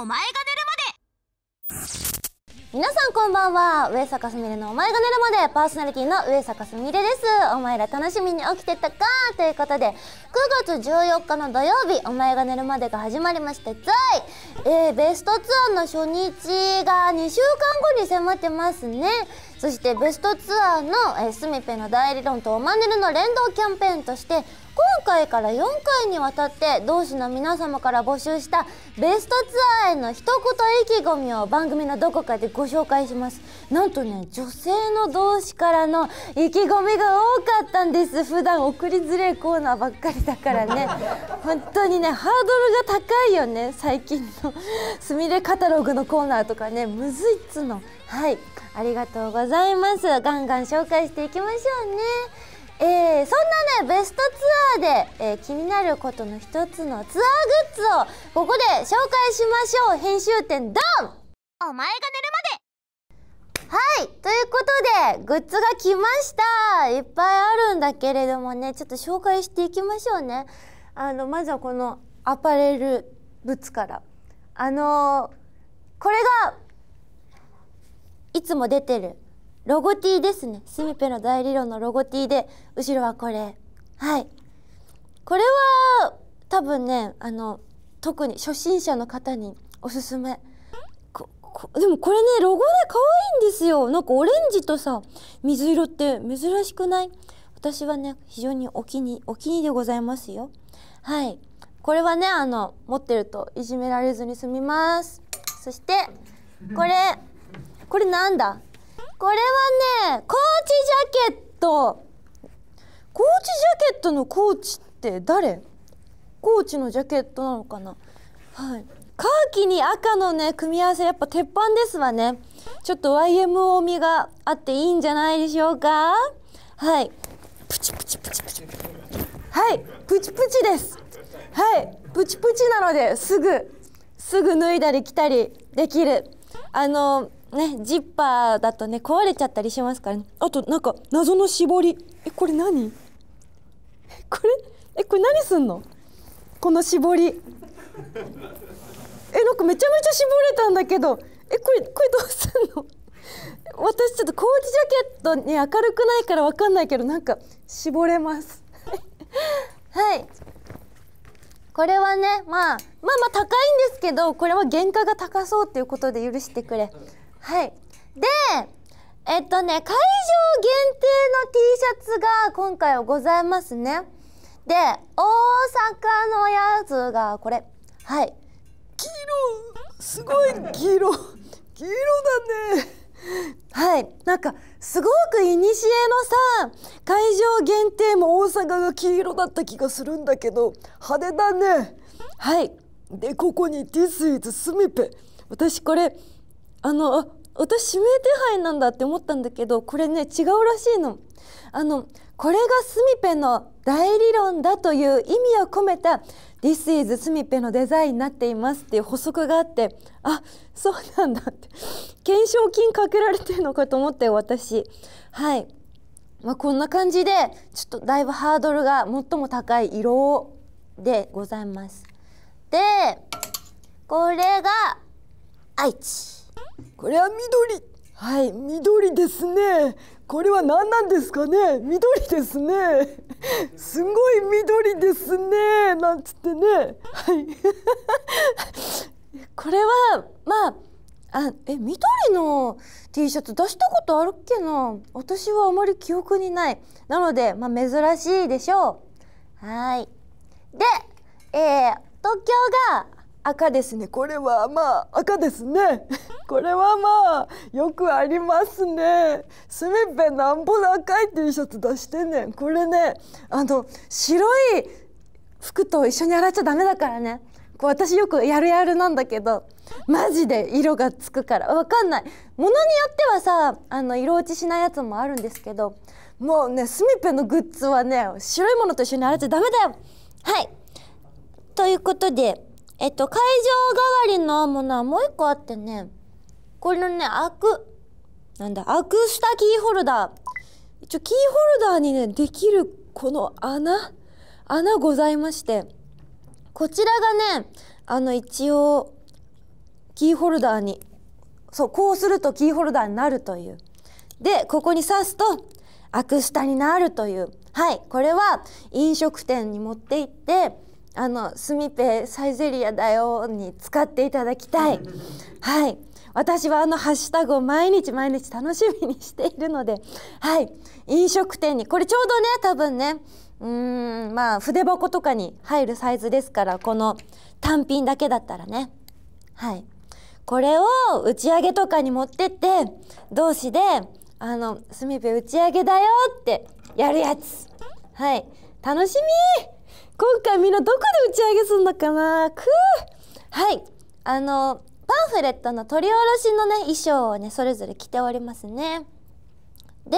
お前が寝るまで皆さんこんばんは上坂すみれのお前が寝るまでパーソナリティの上坂すみれですお前ら楽しみに起きてたかということで9月14日の土曜日お前が寝るまでが始まりましてざい、えー、ベストツアーの初日が2週間後に迫ってますねそしてベストツアーの、えー、スミペの大理論とおまねるの連動キャンペーンとして今回から4回にわたって同志の皆様から募集したベストツアーへの一言意気込みを番組のどこかでご紹介しますなんとね女性の同志からの意気込みが多かったんです普段送りづれコーナーばっかりだからね 本当にねハードルが高いよね最近のすみれカタログのコーナーとかねむずいっつのはいありがとうございますガンガン紹介していきましょうねえー、そんなねベストツアーで、えー、気になることの一つのツアーグッズをここで紹介しましょう編集点ドンお前が寝るまではいということでグッズが来ましたいっぱいあるんだけれどもねちょっと紹介していきましょうねあのまずはこのアパレルズからあのー、これがいつも出てるロゴ T ですねスミペの大理論のロゴ T で後ろはこれはいこれは多分ねあの特に初心者の方におすすめでもこれねロゴで可愛いんですよなんかオレンジとさ水色って珍しくない私はね非常にお気にお気にでございますよはいこれはねあの持ってるといじめられずに済みますそしてこれこれなんだこれはねコーチジャケットコーチジャケットのコーチって誰コーチのジャケットなのかなはいカーキに赤のね組み合わせやっぱ鉄板ですわねちょっと YMO 味があっていいんじゃないでしょうかはいプチプチプチプチはいプチプチですはいプチプチなのですぐすぐ脱いだり着たりできるあのねジッパーだとね壊れちゃったりしますから、ね、あとなんか謎の絞りえこれ何これえこれ何すんのこの絞りえなんかめちゃめちゃ絞れたんだけどえこれこれどうすんの私ちょっとコーチジャケットに明るくないからわかんないけどなんか絞れますはいこれはね、まあ、まあまあ高いんですけどこれは原価が高そうっていうことで許してくれ。はいでえっとね会場限定の T シャツが今回はございますねで大阪のやつがこれはい黄色すごい黄色黄色だねはいなんかすごくいにしえのさ会場限定も大阪が黄色だった気がするんだけど派手だねはいでここに「This is スミペ」私これあのあ私指名手配なんだって思ったんだけどこれね違うらしいの。あのこれがスミペの大理論だという意味を込めた「This is スミペのデザインになっています」っていう補足があってあそうなんだって懸賞金かけられてるのかと思ったよ私。はいまあ、こんな感じでちょっとだいぶハードルが最も高い色でございます。でこれが愛知。これは緑はい緑ですねこれは何なんですかね緑ですねすごい緑ですねなんつってねはい これはまああえ緑の T シャツ出したことあるっけな私はあまり記憶にないなので、まあ、珍しいでしょうはいで、えー、東京が赤ですねこれはまあ赤ですね これはまあよくありますねすみぺなんぼの赤い T シャツ出してんねんこれねあの白い服と一緒に洗っちゃダメだからねこう私よくやるやるなんだけどマジで色がつくからわかんないものによってはさあの色落ちしないやつもあるんですけどもうねスミペのグッズはね白いものと一緒に洗っちゃダメだよはいということでえっと、会場代わりのものはもう一個あってね、これのね、アク、なんだ、アクスタキーホルダー。一応、キーホルダーにね、できるこの穴、穴ございまして、こちらがね、あの、一応、キーホルダーに、そう、こうするとキーホルダーになるという。で、ここに刺すと、アクスタになるという。はい、これは飲食店に持って行って、あのスミペサイゼリアだよに使っていただきたい。はい。私はあのハッシュタグを毎日毎日楽しみにしているので、はい。飲食店に、これちょうどね、多分ね、うん、まあ筆箱とかに入るサイズですから、この単品だけだったらね。はい。これを打ち上げとかに持ってって、同士で、あの、スミペ打ち上げだよってやるやつ。はい。楽しみ今回みんなどこで打ち上げすんのかなくはいあのパンフレットの取り下ろしのね衣装をねそれぞれ着ておりますねで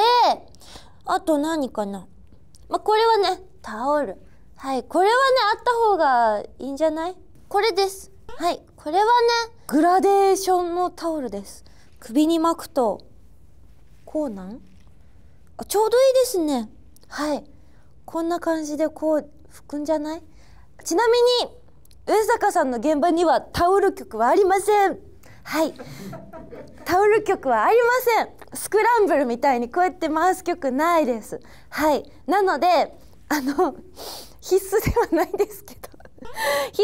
あと何かなまこれはねタオルはいこれはねあった方がいいんじゃないこれですはいこれはねグラデーションのタオルです首に巻くとこうなんあちょうどいいですねはいこんな感じでこう吹くんじゃないちなみに上坂さんの現場にはタオル曲はありませんはいタオル曲はありませんスクランブルみたいにこうやって回す曲ないですはいなのであの必須ではないですけど必須ではないんで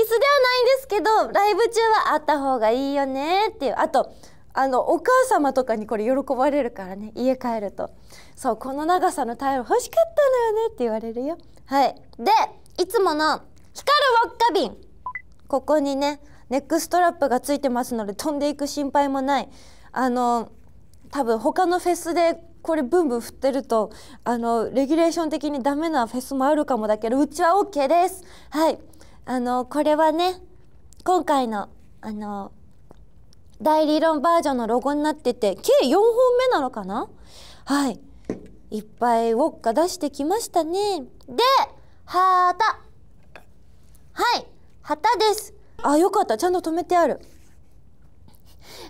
すけどライブ中はあった方がいいよねっていうあとあのお母様とかにこれ喜ばれるからね家帰るとそうこの長さのタイル欲しかったのよねって言われるよはいでいつもの光るウォッカ瓶ここにねネックストラップがついてますので飛んでいく心配もないあの多分他のフェスでこれブンブン振ってるとあのレギュレーション的にダメなフェスもあるかもだけどうちは OK ですはいあのこれはね今回のあの大理論バージョンのロゴになってて計4本目なのかなはいいっぱいウォッカ出してきましたねではた。はい、旗です。あ、よかった。ちゃんと止めてある。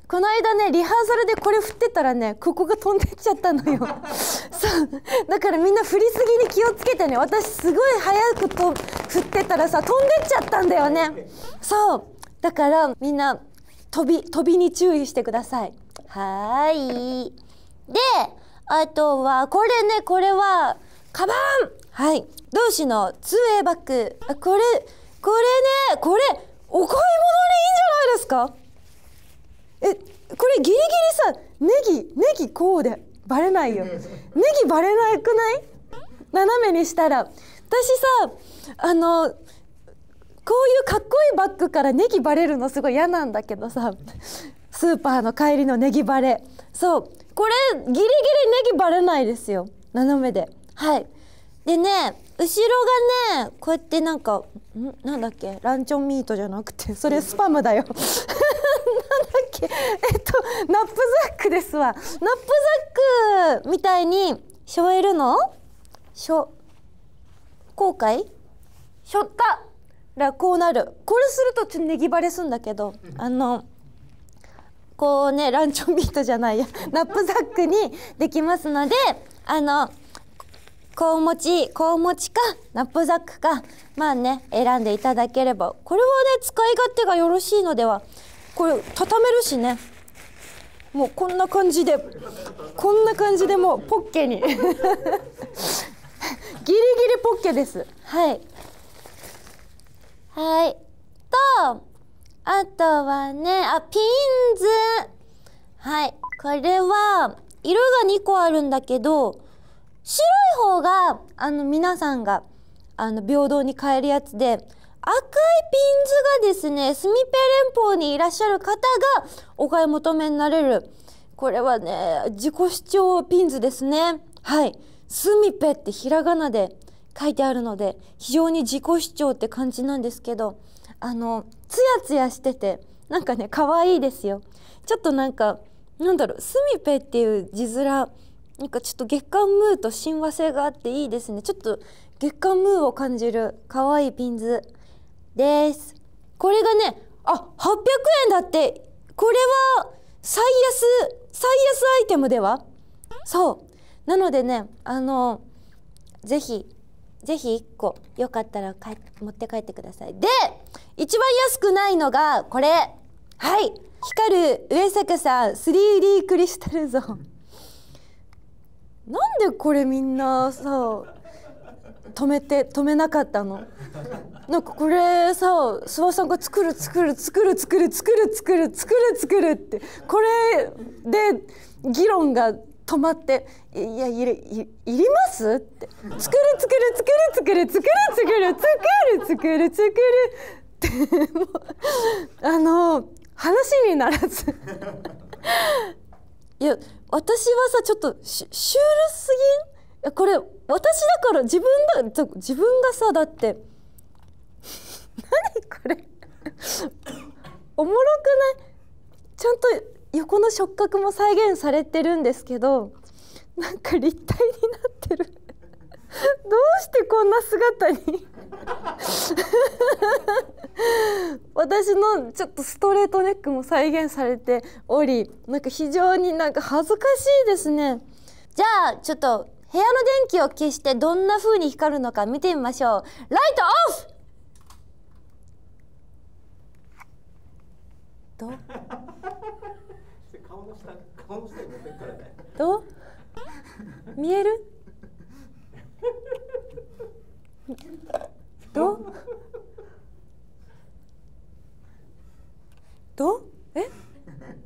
この間ねリハーサルでこれ振ってたらねここが飛んでっちゃったのよ そうだからみんな振りすぎに気をつけてね私すごい早くと振ってたらさ飛んでっちゃったんだよねそうだからみんな飛び飛びに注意してくださいはいであとはこれねこれはカバンはい同志の 2way バッグこれこれねこれお買い物にいいんじゃないですかえこれギリギリさネギネギこうでバレないよネギバレなくない斜めにしたら私さあのこういうかっこいいバッグからネギバレるのすごい嫌なんだけどさスーパーの帰りのネギバレそうこれギリギリネギバレないですよ斜めではいでね後ろがねこうやってなんかんなんだっけランチョンミートじゃなくてそれスパムだよ なんだっけえっとナップザックですわナップザックみたいにしょえるのしょ後悔しょったらこうなるこれするとちょっとネギバレすんだけどあのこうねランチョンミートじゃないやナップザックにできますのであの小餅小餅かナップザックかまあね選んでいただければこれはね使い勝手がよろしいのではこれ畳めるしねもうこんな感じでこんな感じでもうポッケに ギリギリポッケですはいはいとあとはねあピンズはいこれは色が2個あるんだけど白い方があの皆さんがあの平等に買えるやつで赤いピンズがですねスミペ連邦にいらっしゃる方がお買い求めになれるこれはね自己主張ピンズですねはいスミペってひらがなで書いてあるので非常に自己主張って感じなんですけどあのツヤツヤしててなんかね可愛いですよちょっとなんかなんだろうスミペっていう字面なんかちょっと月刊ムーと親和性があっていいですねちょっと月刊ムーを感じる可愛いピンズですこれがねあ800円だってこれは最安最安アイテムではそうなのでねあのぜひぜひ1個よかったらか持って帰ってくださいで一番安くないのがこれはい光る上坂さん 3D クリスタルゾーンなんでこれみんなさ止めて止めなかったのなんかこれさ諏訪さんが作る作る作る作る作る作る作る作るってこれで議論が止まって「いやいりいります?」って「作る作る作る作る作る作る作る作る作る」ってもうあの話にならずいや私はさちょっとシュールすぎんこれ私だから自分だ自分がさだって 何これ おもろくないちゃんと横の触覚も再現されてるんですけどなんか立体になってる どうしてこんな姿に 私のちょっとストレートネックも再現されておりなんか非常になんか恥ずかしいですねじゃあちょっと部屋の電気を消してどんな風に光るのか見てみましょうライトオフど顔の下顔の下に持ってくからねどう見える どうどうえ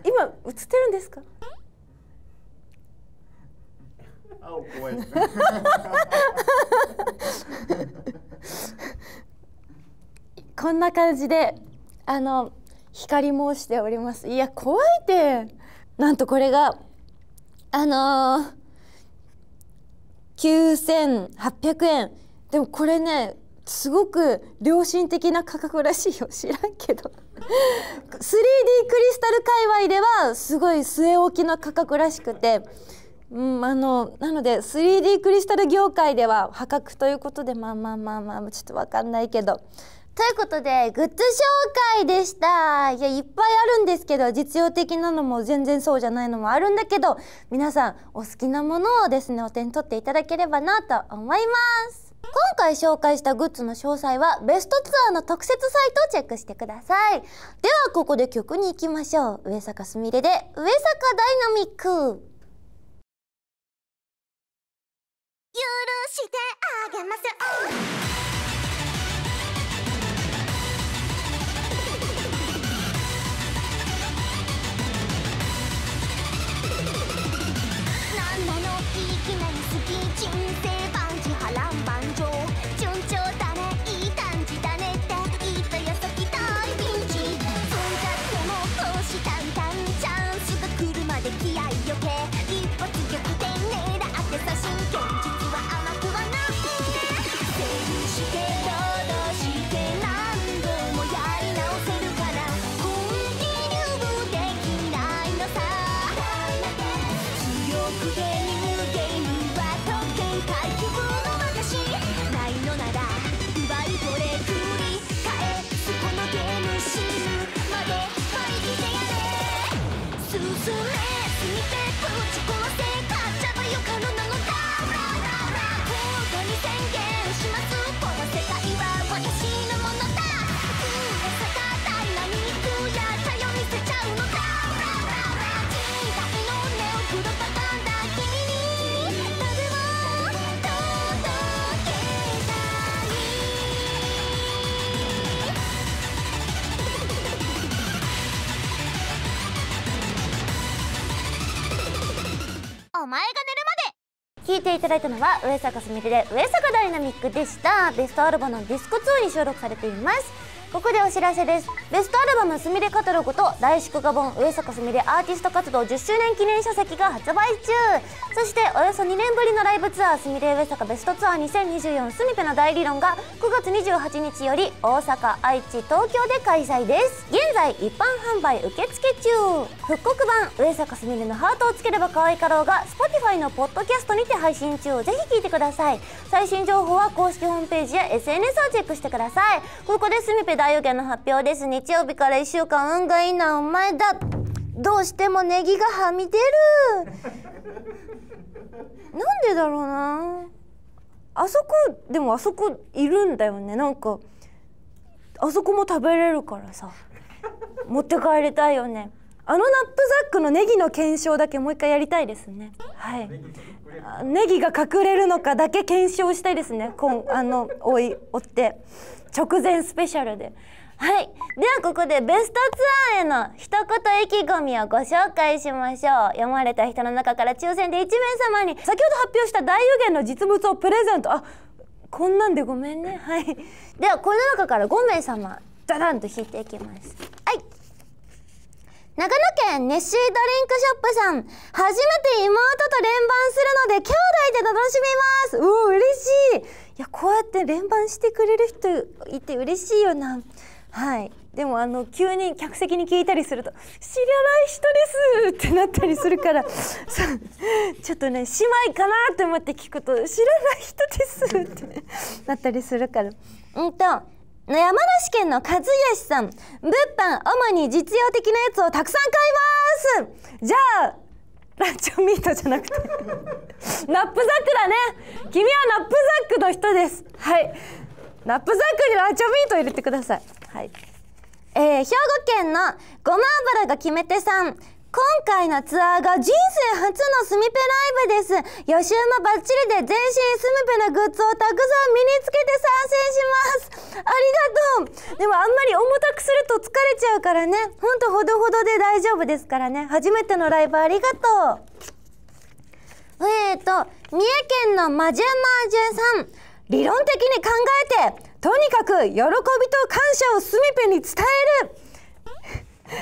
今映ってるんですかこんな感じであの光申しておりますいや怖いってなんとこれがあのー、9800円でもこれねすごく良心的な価格らしいよ知らんけど。3D クリスタル界隈ではすごい据え置きの価格らしくて、うん、あのなので 3D クリスタル業界では破格ということでまあまあまあまあちょっと分かんないけど。ということでグッズ紹介でしたいやいっぱいあるんですけど実用的なのも全然そうじゃないのもあるんだけど皆さんお好きなものをですねお手に取っていただければなと思います。今回紹介したグッズの詳細はベストツアーの特設サイトをチェックしてくださいではここで曲に行きましょう上坂すみれで「上坂ダイナミック」許してあげます何なのいきなり好き人生いていただいたのは上坂すみれで上坂ダイナミックでしたベストアルバムのディスコ2に収録されていますここでお知らせですベストアルバム「すみれカタログ」と「大祝賀本上坂すみれアーティスト活動10周年記念書籍」が発売中そしておよそ2年ぶりのライブツアー「すみれ上坂ベストツアー2024すみぺの大理論」が9月28日より大阪愛知東京で開催です現在一般販売受付中復刻版上坂すみれのハートをつければ可愛かろうが Spotify のポッドキャストにて配信中ぜひ聴いてください最新情報は公式ホームページや SNS をチェックしてくださいここですみぺ大予言の発表です日曜日から1週間運がいいなお前だどうしてもネギがはみ出る なんでだろうなあそこでもあそこいるんだよねなんかあそこも食べれるからさ持って帰りたいよねあのナップザックのネギの検証だけもう一回やりたいですねはいネギが隠れるのかだけ検証したいですねこんあの追い追って直前スペシャルではいではここでベストツアーへの一言意気込みをご紹介しましょう読まれた人の中から抽選で1名様に先ほど発表した大予言の実物をプレゼントあこんなんでごめんねはいではこの中から5名様ダダンと引いていきますはい長野県熱心ドリンクショップさん初めて妹と連番するので兄弟で楽しみますうお嬉しいやこうやって連番してくれる人いて嬉しいよなはいでもあの急に客席に聞いたりすると「知らない人です!」ってなったりするから ちょっとね姉妹かなと思って聞くと「知らない人です!」ってなったりするから。うんと山梨県の和義さん物販主に実用的なやつをたくさん買いますじゃあランチョンミートじゃなくて ナップザックだね君はナップザックの人ですはいナップザックにランチョンミート入れてくださいはいえー、兵庫県のごま油が決め手さん今回のツアーが人生初のスミペライブです予習もバッチリで全身スミペのグッズをたくさん身につけて参戦しますありがとうでもあんまり重たくすると疲れちゃうからねほんとほどほどで大丈夫ですからね初めてのライブありがとうえーと三重県のまじゅまじゅさん理論的に考えてとにかく喜びと感謝をスミペに伝える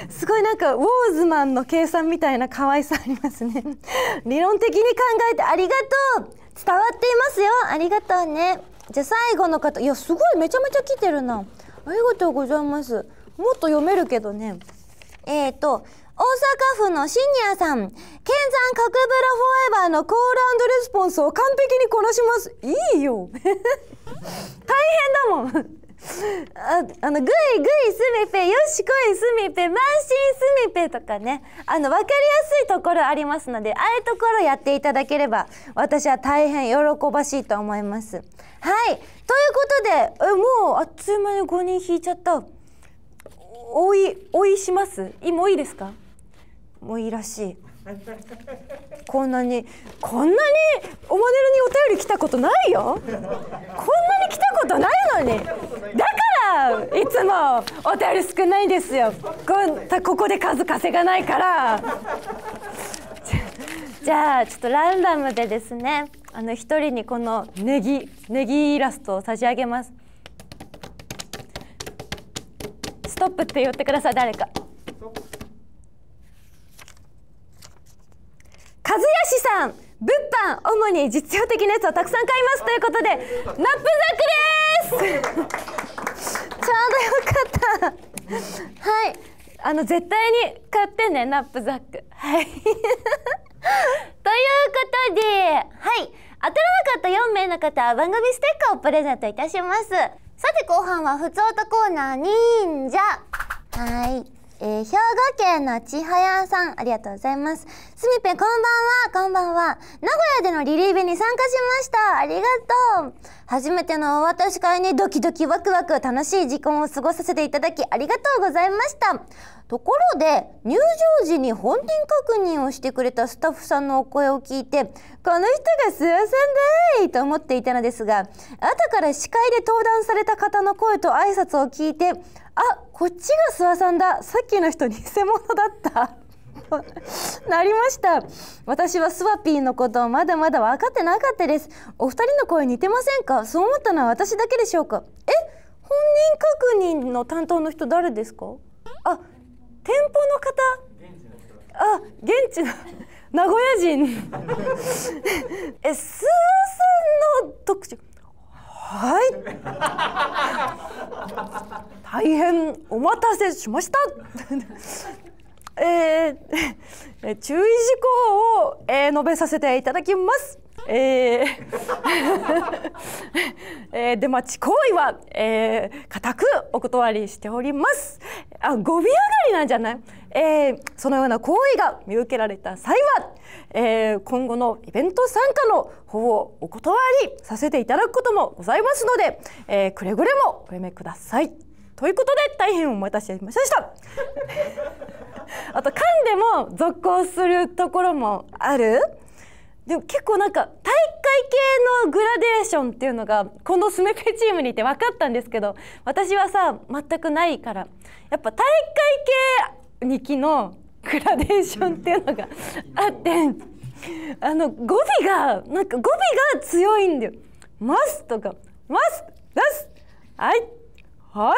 すごいなんかウォーズマンの計算みたいな可愛さありますね 理論的に考えてありがとう伝わっていますよありがとうねじゃあ最後の方いやすごいめちゃめちゃ来てるなありがとうございますもっと読めるけどねえっ、ー、と大阪府のシニアさん、県産角風呂フォーエバーのコールレスポンスを完璧にこなします。いいよ。大変だもん。ああのグイグイスミペよしこいスミペ満身スミペとかねあの分かりやすいところありますのでああいうところやっていただければ私は大変喜ばしいと思います。はいということでえもうあっという間に5人引いちゃったおいおいします今いいですかもういいらしいこんなにこんなにおモデルにお便り来たことないよこんなに来たことないのにだからいつもお便り少ないんですよこここで数稼がないから じゃあちょっとランダムでですねあの一人にこのネギネギイラストを差し上げますストップって言ってください誰か和義さん物販主に実用的なやつをたくさん買いますということでナップザックですちょうどよかったはいあの絶対に買ってねナップザックはい ということではい当たらなかった4名の方は番組ステッカーをプレゼントいたしますさて後半はふつおコーナー忍者はいえー、兵庫県の千早さん、ありがとうございます。すみぺ、こんばんは、こんばんは。名古屋でのリリーベに参加しました。ありがとう。初めてのお渡し会にドキドキワクワク楽しい時間を過ごさせていただき、ありがとうございました。ところで、入場時に本人確認をしてくれたスタッフさんのお声を聞いて、この人がスワさんだいと思っていたのですが、後から司会で登壇された方の声と挨拶を聞いて、あこっちが諏訪さんださっきの人偽物だった なりました私はスワピーのことをまだまだ分かってなかったですお二人の声似てませんかそう思ったのは私だけでしょうかえ本人確認の担当の人誰ですかあ店舗の方現地のあ現地の名古屋人 えスーさんの特徴はい大変お待たせしましたえー、注意事項を、えー、述べさせていただきますえーえー、出待ち行為は、えー、固くお断りしておりますあゴ尾上がりなんじゃない、えー、そのような行為が見受けられた際は、えー、今後のイベント参加の方をお断りさせていただくこともございますので、えー、くれぐれもおやめくださいということで大変お待たせしました あと噛んでも続行するところもあるでも結構なんか大会系のグラデーションっていうのがこのスメペチームにいて分かったんですけど私はさ全くないからやっぱ大会系2期のグラデーションっていうのがあってあの語尾がなんか語尾が強いんだよ。ますとかます、出す、はい、は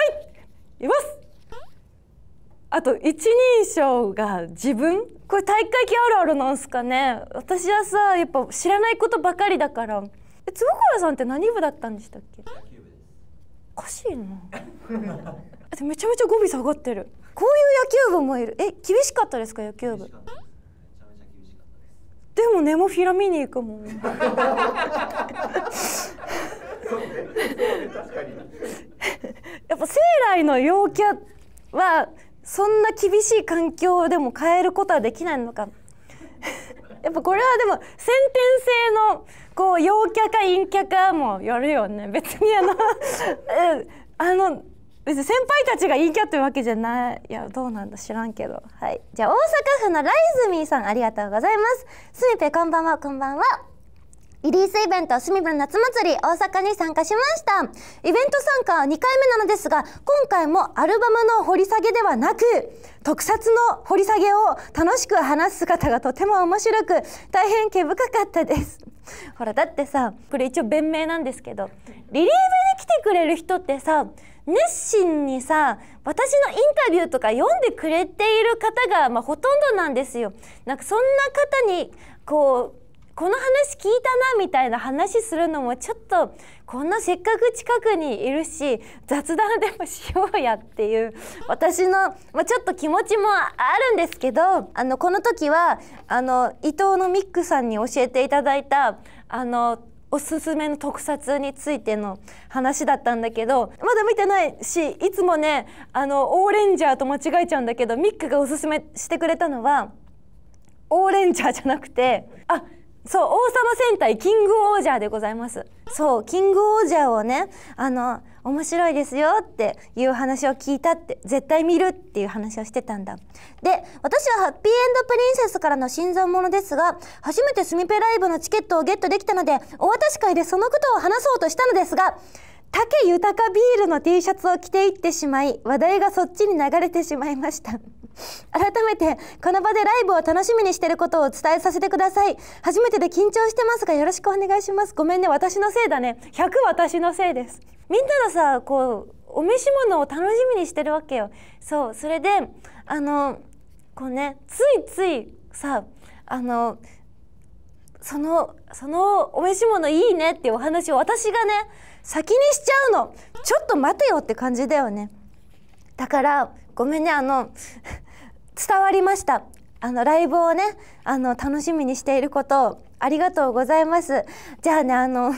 い、います、あと一人称が自分これ体育会系あるあるなんすかね私はさやっぱ知らないことばかりだからえ坪倉さんって何部だったんでしたっけおかしいな めちゃめちゃ語尾下がってるこういう野球部もいるえ厳しかったですか野球部でもネモフィラ見に行くもん やっぱ生来の陽キャはそんな厳しい環境でも変えることはできないのか やっぱこれはでも先天性のこう陽キャか陰キャかもやるよね別にあの あの別に先輩たちが陰キャってわけじゃないいやどうなんだ知らんけどはいじゃあ大阪府のライズミーさんありがとうございますすみぺこんばんはこんばんはリリースイベント、スミブル夏祭り、大阪に参加しました。イベント参加は2回目なのですが、今回もアルバムの掘り下げではなく、特撮の掘り下げを楽しく話す姿がとても面白く、大変毛深かったです。ほら、だってさ、これ一応弁明なんですけど、リリーブで来てくれる人ってさ、熱心にさ私のインタビューとか読んでくれている方が、まあ、ほとんどなんですよ。なんかそんな方にこうこの話聞いたなみたいな話するのもちょっとこんなせっかく近くにいるし雑談でもしようやっていう私の、まあ、ちょっと気持ちもあるんですけどあのこの時はあの伊藤のミックさんに教えていただいたあのおすすめの特撮についての話だったんだけどまだ見てないしいつもねあのオーレンジャーと間違えちゃうんだけどミックがおすすめしてくれたのはオーレンジャーじゃなくてあそう、王様戦隊キングオージャーでございます。そう、キングオージャーをね、あの、面白いですよっていう話を聞いたって、絶対見るっていう話をしてたんだ。で、私はハッピーエンドプリンセスからの新参者ですが、初めてスミペライブのチケットをゲットできたので、お渡し会でそのことを話そうとしたのですが、竹豊ビールの T シャツを着ていってしまい、話題がそっちに流れてしまいました。改めてこの場でライブを楽しみにしていることを伝えさせてください初めてで緊張してますがよろしくお願いしますごめんね私のせいだね100私のせいですみんなのさこうお召し物を楽しみにしてるわけよそうそれであのこうねついついさあのそのそのお召し物いいねっていうお話を私がね先にしちゃうのちょっと待てよって感じだよねだからごめんねあの伝わりましたあのライブをねあの楽しみにしていることありがとうございますじゃあねあの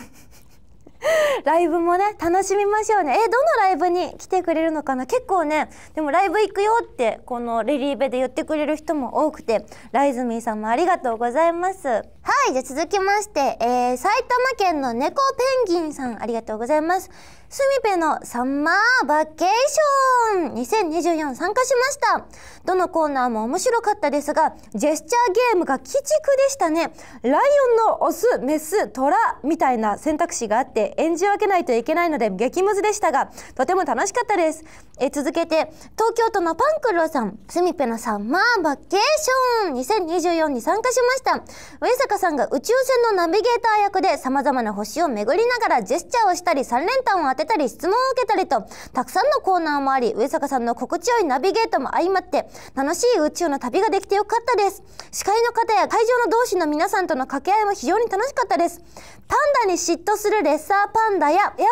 ライブもね楽しみましょうねえどのライブに来てくれるのかな結構ねでもライブ行くよってこのレリーベで言ってくれる人も多くてライズミーさんもありがとうございますはいじゃあ続きまして、えー、埼玉県の猫ペンギンさんありがとうございますスミペのサンマーバケーション2024参加しましたどのコーナーも面白かったですがジェスチャーゲームが鬼畜でしたねライオンのオスメストラみたいな選択肢があって演じ分けないといけないので激ムズでしたがとても楽しかったですえ続けて東京都のパンクロさんスミペのサンマーバケーション2024に参加しました上坂香さんが宇宙船のナビゲーター役で様々な星を巡りながらジェスチャーをしたり、三連単を当てたり、質問を受けたりと、たくさんのコーナーもあり、上坂さんの心地よいナビゲートも相まって、楽しい宇宙の旅ができてよかったです。司会の方や会場の同士の皆さんとの掛け合いも非常に楽しかったです。パンダに嫉妬するレッサーパンダや、ヤンデレ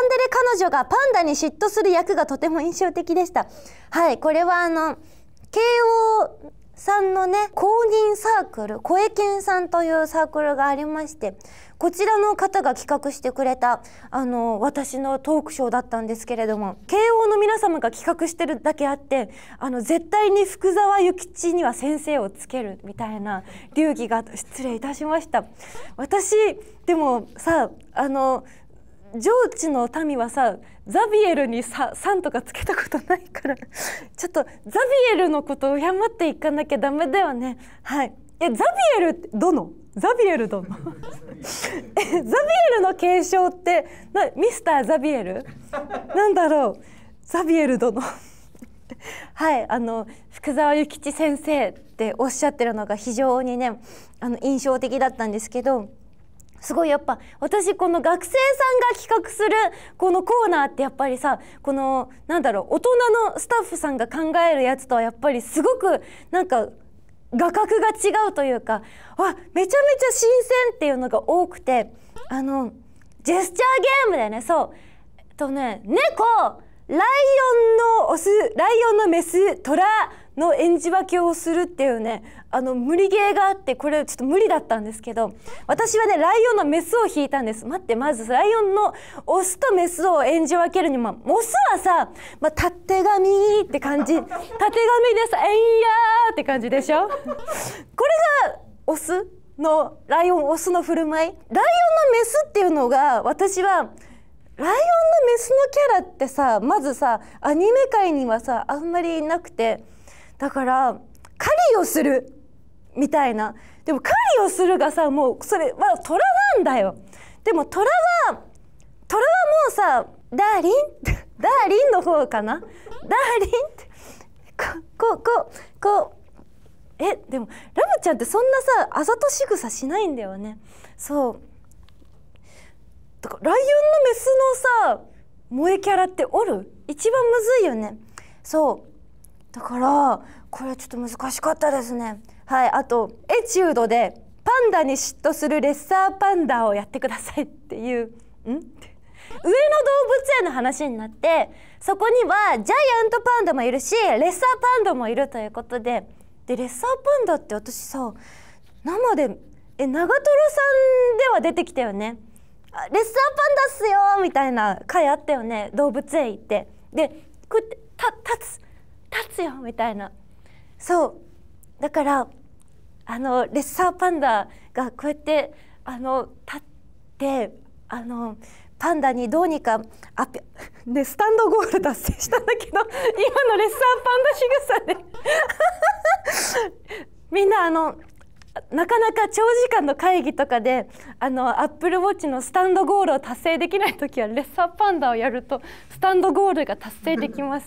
彼女がパンダに嫉妬する役がとても印象的でした。はい、これはあの、慶応さんのね公認サークル声研さんというサークルがありましてこちらの方が企画してくれたあの私のトークショーだったんですけれども慶応の皆様が企画してるだけあってあの絶対に福沢諭吉には先生をつけるみたいな流儀が失礼いたしました。私でもさあの上智の民はさザビエルにさ「さん」とかつけたことないから ちょっとザビエルのことを敬っていかなきゃダメだよね。はい、えザビエルっのザビエル殿 えザビエルの継承ってなミスターザビエルなんだろうザビエル殿 はいあの福沢諭吉先生っておっしゃってるのが非常にねあの印象的だったんですけどすごいやっぱ私この学生さんが企画するこのコーナーってやっぱりさこのなんだろう大人のスタッフさんが考えるやつとはやっぱりすごくなんか画角が違うというかあめちゃめちゃ新鮮っていうのが多くてあのジェスチャーゲームだよねそう。えっとね猫ライオンのオスライオンのメストラの演じ分けをするっていうねあの無理ゲーがあってこれちょっと無理だったんですけど私はねライオンのメスを引いたんです待ってまずライオンのオスとメスを演じ分けるにもオスはさ、まあ、縦紙って感じ縦紙 でさ「えんやー」って感じでしょこれがオスのライオンオスの振る舞いライオンのメスっていうのが私はライオンのメスのキャラってさまずさアニメ界にはさあんまりいなくてだから狩りをするみたいなでも狩りをするがさもうそれは虎なんだよでも虎は虎はもうさダーリン ダーリンの方かなダーリンってこうこうこうえでもラムちゃんってそんなさあざと仕草しないんだよねそうだからライオンのメスのさ萌えキャラっておる一番むずいよねそうだからこれちょっと難しかったですねはいあとエチュードでパンダに嫉妬するレッサーパンダをやってくださいっていうん上野動物園の話になってそこにはジャイアントパンダもいるしレッサーパンダもいるということででレッサーパンダって私さ生でえ長瀞さんでは出てきたよねレッサーパンダっすよみたいな回あったよね動物園行ってでこうやって立つ立つよみたいなそうだからあのレッサーパンダがこうやってあの立ってあのパンダにどうにかアピ、スタンドゴール達成したんだけど 今のレッサーパンダ仕草で みんなあのなかなか長時間の会議とかであのアップルウォッチのスタンドゴールを達成できない時はレッサーパンダをやるとスタンドゴールが達成できます。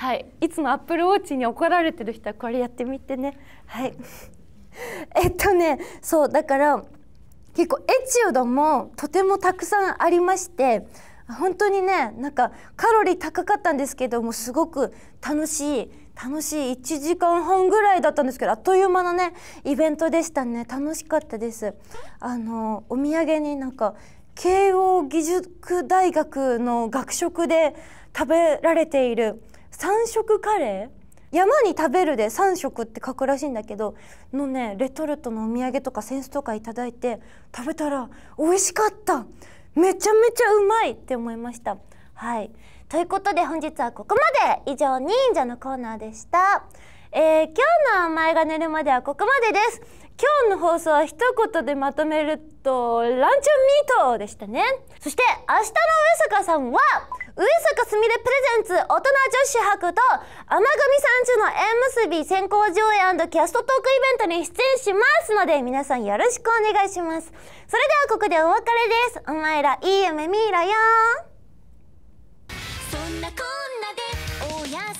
はい、いつもアップルウォッチに怒られてる人はこれやってみてねはい えっとねそうだから結構エチュードもとてもたくさんありまして本当にねなんかカロリー高かったんですけどもすごく楽しい楽しい1時間半ぐらいだったんですけどあっという間のねイベントでしたね楽しかったですあのお土産になんか慶応義塾大学の学食で食べられている3色カレー山に食べるで3色って書くらしいんだけどのねレトルトのお土産とか扇子とか頂いて食べたら美味しかっためちゃめちゃうまいって思いましたはいということで本日はここまで以上忍者のコーナーでしたえー、今日の「お前が寝るまで」はここまでです今日の放送は一言でまとめるとランチョンミートでしたねそして明日の上坂さんは上坂すみれプレゼンツ大人女子博と天神山中の縁結び先行上映キャストトークイベントに出演しますので皆さんよろしくお願いしますそれではここでお別れですお前らいい夢見ろよそんなこんなでおやす